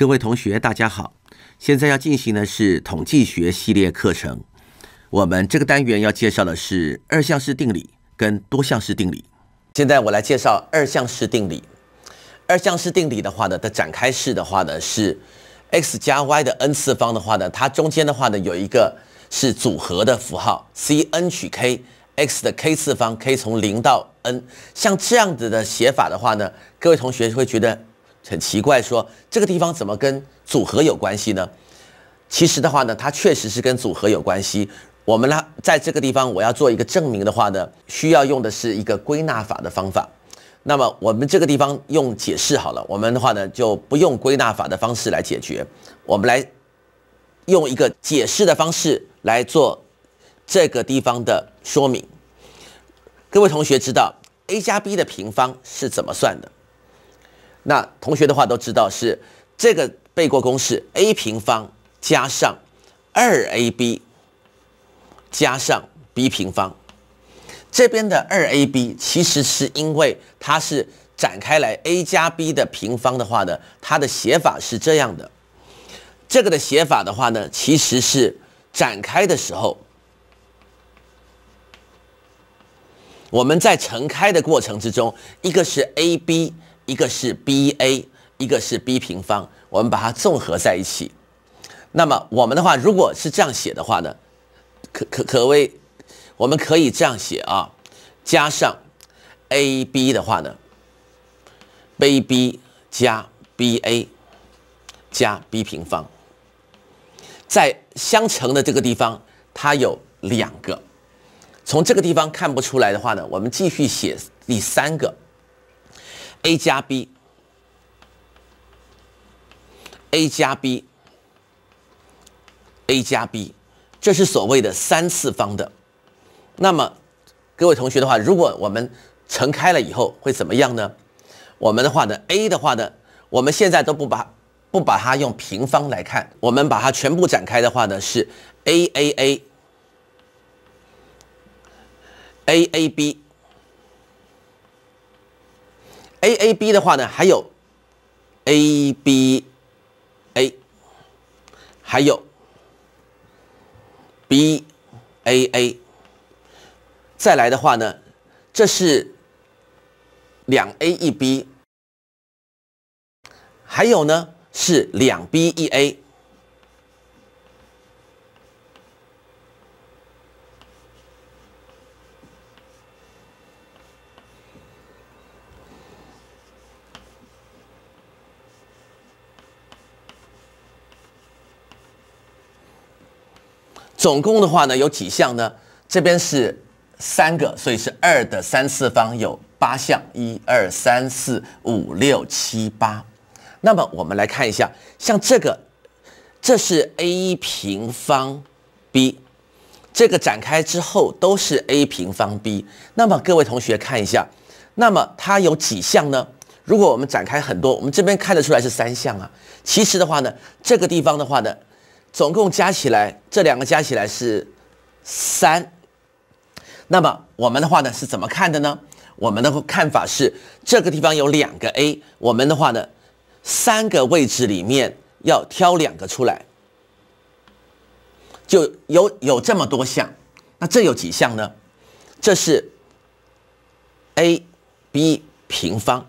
各位同学，大家好。现在要进行的是统计学系列课程。我们这个单元要介绍的是二项式定理跟多项式定理。现在我来介绍二项式定理。二项式定理的话呢，的展开式的话呢是 x 加 y 的 n 次方的话呢，它中间的话呢有一个是组合的符号 Cn 取 k x 的 k 次方，k 从零到 n。像这样子的写法的话呢，各位同学会觉得。很奇怪，说这个地方怎么跟组合有关系呢？其实的话呢，它确实是跟组合有关系。我们呢，在这个地方我要做一个证明的话呢，需要用的是一个归纳法的方法。那么我们这个地方用解释好了，我们的话呢就不用归纳法的方式来解决。我们来用一个解释的方式来做这个地方的说明。各位同学知道 a 加 b 的平方是怎么算的？那同学的话都知道是这个背过公式 a 平方加上二 ab 加上 b 平方，这边的二 ab 其实是因为它是展开来 a 加 b 的平方的话呢，它的写法是这样的，这个的写法的话呢，其实是展开的时候，我们在乘开的过程之中，一个是 ab。一个是 b a，一个是 b 平方，我们把它综合在一起。那么我们的话，如果是这样写的话呢，可可可谓，我们可以这样写啊，加上 a b 的话呢，a b 加 b a 加 b 平方，在相乘的这个地方，它有两个。从这个地方看不出来的话呢，我们继续写第三个。a 加 b，a 加 b，a 加 b，这是所谓的三次方的。那么，各位同学的话，如果我们乘开了以后会怎么样呢？我们的话呢，a 的话呢，我们现在都不把不把它用平方来看，我们把它全部展开的话呢，是 aaa，aab。a a b 的话呢，还有 a b a，还有 b a a。再来的话呢，这是两 a 一 b，还有呢是两 b 一 a。总共的话呢，有几项呢？这边是三个，所以是二的三次方，有八项，一二三四五六七八。那么我们来看一下，像这个，这是 a 平方 b，这个展开之后都是 a 平方 b。那么各位同学看一下，那么它有几项呢？如果我们展开很多，我们这边看得出来是三项啊。其实的话呢，这个地方的话呢。总共加起来，这两个加起来是三。那么我们的话呢是怎么看的呢？我们的看法是这个地方有两个 a，我们的话呢三个位置里面要挑两个出来，就有有这么多项。那这有几项呢？这是 a b 平方。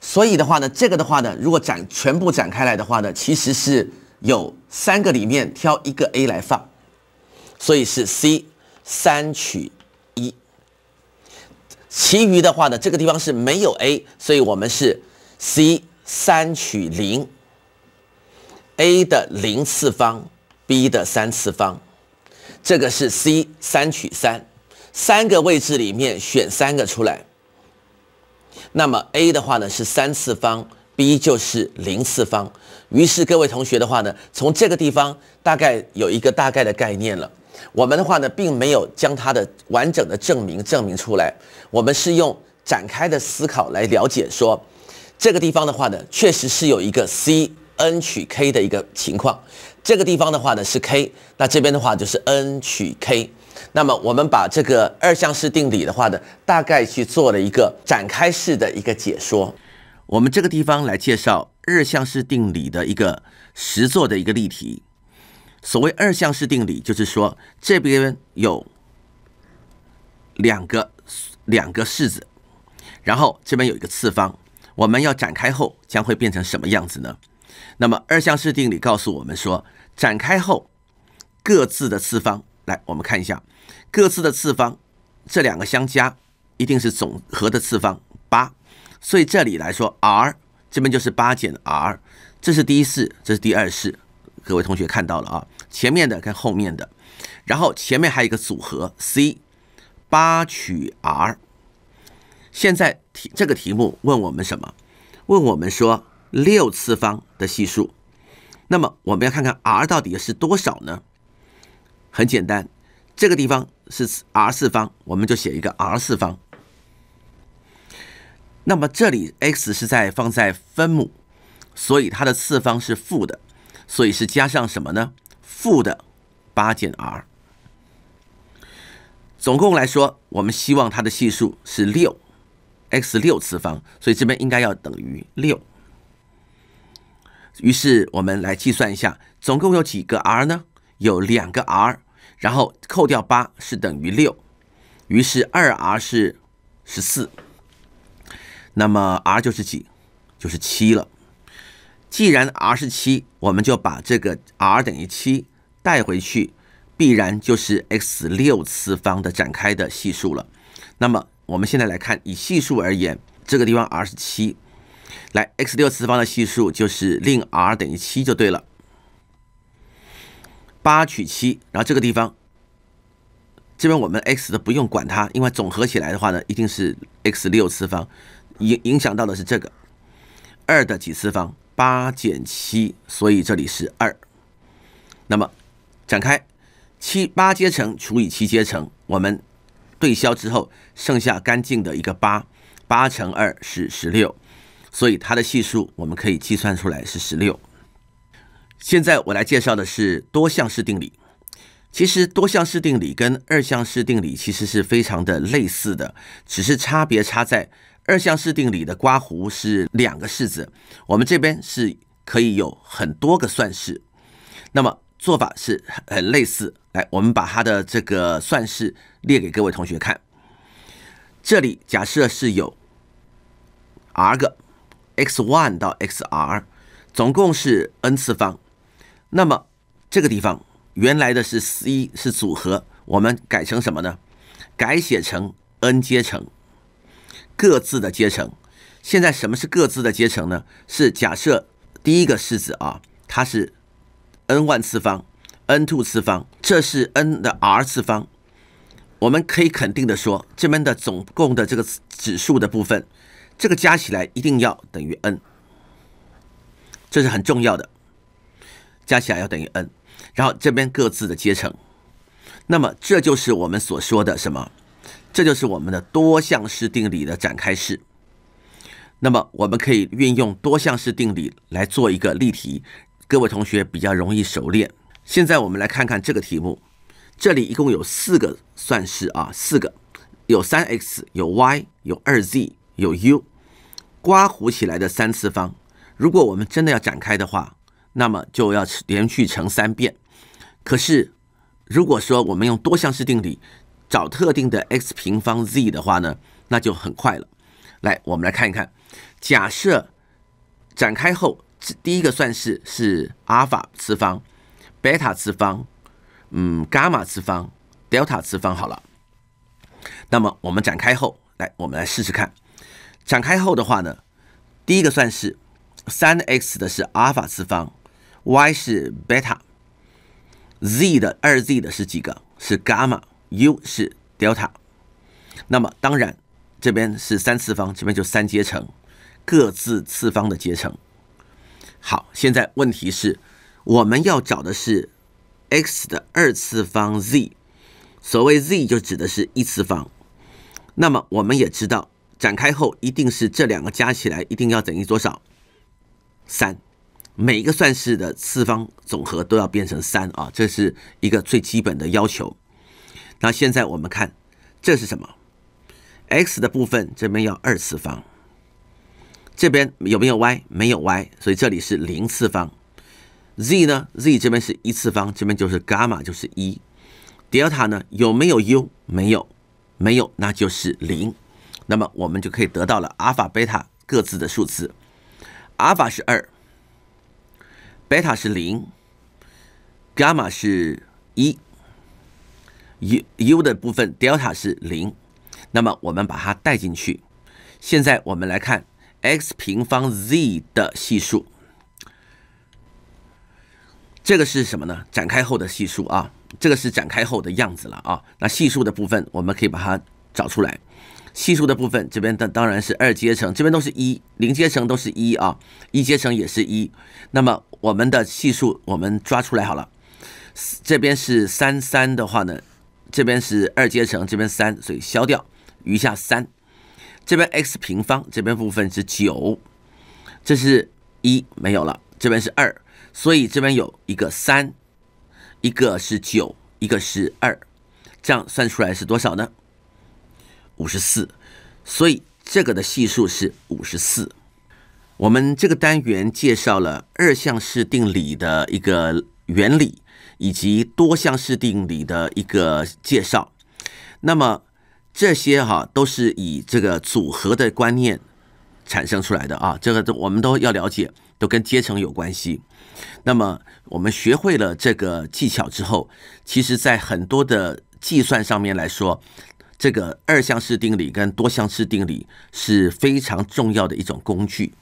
所以的话呢，这个的话呢，如果展全部展开来的话呢，其实是有。三个里面挑一个 a 来放，所以是 c 三取一。其余的话呢，这个地方是没有 a，所以我们是 c 三取零，a 的零次方，b 的三次方。这个是 c 三取三，三个位置里面选三个出来。那么 a 的话呢是三次方。b 就是零次方，于是各位同学的话呢，从这个地方大概有一个大概的概念了。我们的话呢，并没有将它的完整的证明证明出来，我们是用展开的思考来了解说，这个地方的话呢，确实是有一个 Cn 取 k 的一个情况。这个地方的话呢是 k，那这边的话就是 n 取 k。那么我们把这个二项式定理的话呢，大概去做了一个展开式的一个解说。我们这个地方来介绍二项式定理的一个实作的一个例题。所谓二项式定理，就是说这边有两个两个式子，然后这边有一个次方，我们要展开后将会变成什么样子呢？那么二项式定理告诉我们说，展开后各自的次方，来我们看一下各自的次方，这两个相加一定是总和的次方八。所以这里来说，r 这边就是八减 r，这是第一式，这是第二式。各位同学看到了啊，前面的跟后面的，然后前面还有一个组合 C 八取 r。现在题这个题目问我们什么？问我们说六次方的系数。那么我们要看看 r 到底是多少呢？很简单，这个地方是 r 四方，我们就写一个 r 四方。那么这里 x 是在放在分母，所以它的次方是负的，所以是加上什么呢？负的八减 r。总共来说，我们希望它的系数是六 x 六次方，所以这边应该要等于六。于是我们来计算一下，总共有几个 r 呢？有两个 r，然后扣掉八是等于六，于是二 r 是十四。那么 r 就是几，就是七了。既然 r 是七，我们就把这个 r 等于七带回去，必然就是 x 六次方的展开的系数了。那么我们现在来看，以系数而言，这个地方 r 是七，来 x 六次方的系数就是令 r 等于七就对了。八取七，然后这个地方，这边我们 x 的不用管它，因为总合起来的话呢，一定是 x 六次方。影影响到的是这个二的几次方，八减七，所以这里是二。那么展开七八阶乘除以七阶乘，我们对消之后剩下干净的一个八，八乘二是十六，所以它的系数我们可以计算出来是十六。现在我来介绍的是多项式定理，其实多项式定理跟二项式定理其实是非常的类似的，只是差别差在。二项式定理的刮胡是两个式子，我们这边是可以有很多个算式，那么做法是很类似。来，我们把它的这个算式列给各位同学看。这里假设是有 r 个 x one 到 xr，总共是 n 次方。那么这个地方原来的是 C 是组合，我们改成什么呢？改写成 n 阶乘。各自的阶层，现在什么是各自的阶层呢？是假设第一个式子啊，它是 n 万次方，n two 次方，这是 n 的 r 次方。我们可以肯定的说，这边的总共的这个指数的部分，这个加起来一定要等于 n，这是很重要的，加起来要等于 n。然后这边各自的阶层，那么这就是我们所说的什么？这就是我们的多项式定理的展开式。那么，我们可以运用多项式定理来做一个例题，各位同学比较容易熟练。现在我们来看看这个题目，这里一共有四个算式啊，四个有三 x，有 y，有二 z，有 u，刮弧起来的三次方。如果我们真的要展开的话，那么就要连续乘三遍。可是，如果说我们用多项式定理，找特定的 x 平方 z 的话呢，那就很快了。来，我们来看一看。假设展开后，第一个算式是阿尔法次方、贝塔次方、嗯，伽马次方、德尔塔次方好了。那么我们展开后，来我们来试试看。展开后的话呢，第一个算式，三 x 的是阿尔法次方，y 是贝塔，z 的二 z 的是几个？是伽马。u 是 delta，那么当然这边是三次方，这边就三阶乘，各自次方的阶乘。好，现在问题是，我们要找的是 x 的二次方 z，所谓 z 就指的是一次方。那么我们也知道，展开后一定是这两个加起来一定要等于多少？三，每一个算式的次方总和都要变成三啊，这是一个最基本的要求。那现在我们看，这是什么？x 的部分这边要二次方，这边有没有 y？没有 y，所以这里是零次方。z 呢？z 这边是一次方，这边就是伽马就是一。delta 呢？有没有 u？没有，没有，那就是零。那么我们就可以得到了阿尔法、贝塔各自的数字。阿尔法是二，贝塔是零，伽马是一。u 的部分 delta 是零，那么我们把它带进去。现在我们来看 x 平方 z 的系数，这个是什么呢？展开后的系数啊，这个是展开后的样子了啊。那系数的部分我们可以把它找出来。系数的部分这边的当然是二阶乘，这边都是一，零阶乘都是一啊，一阶乘也是一。那么我们的系数我们抓出来好了，这边是三三的话呢？这边是二阶乘，这边三，所以消掉，余下三。这边 x 平方，这边部分是九，这是一没有了。这边是二，所以这边有一个三，一个是九，一个是二，这样算出来是多少呢？五十四。所以这个的系数是五十四。我们这个单元介绍了二项式定理的一个原理。以及多项式定理的一个介绍，那么这些哈都是以这个组合的观念产生出来的啊，这个都我们都要了解，都跟阶层有关系。那么我们学会了这个技巧之后，其实在很多的计算上面来说，这个二项式定理跟多项式定理是非常重要的一种工具。